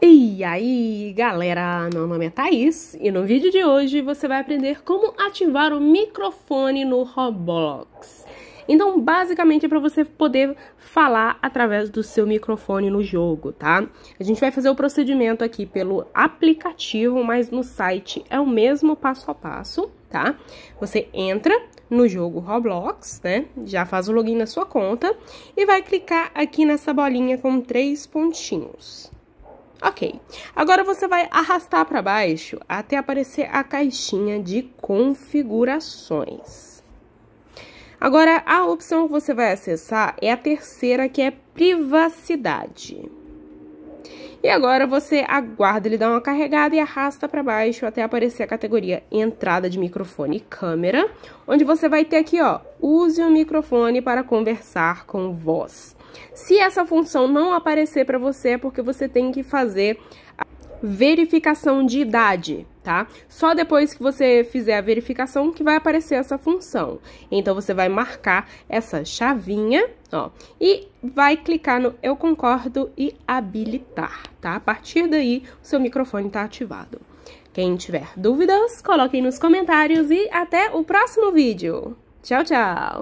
E aí, galera! Meu nome é Thaís e no vídeo de hoje você vai aprender como ativar o microfone no Roblox. Então, basicamente é para você poder falar através do seu microfone no jogo, tá? A gente vai fazer o procedimento aqui pelo aplicativo, mas no site é o mesmo passo a passo, tá? Você entra no jogo Roblox, né? Já faz o login na sua conta e vai clicar aqui nessa bolinha com três pontinhos. Ok, agora você vai arrastar para baixo até aparecer a caixinha de configurações. Agora, a opção que você vai acessar é a terceira, que é privacidade. E agora você aguarda ele dar uma carregada e arrasta para baixo até aparecer a categoria entrada de microfone e câmera, onde você vai ter aqui, ó, use o microfone para conversar com voz. Se essa função não aparecer para você, é porque você tem que fazer a verificação de idade, tá? Só depois que você fizer a verificação que vai aparecer essa função. Então, você vai marcar essa chavinha, ó, e vai clicar no Eu Concordo e habilitar, tá? A partir daí, o seu microfone está ativado. Quem tiver dúvidas, coloquem nos comentários e até o próximo vídeo. Tchau, tchau!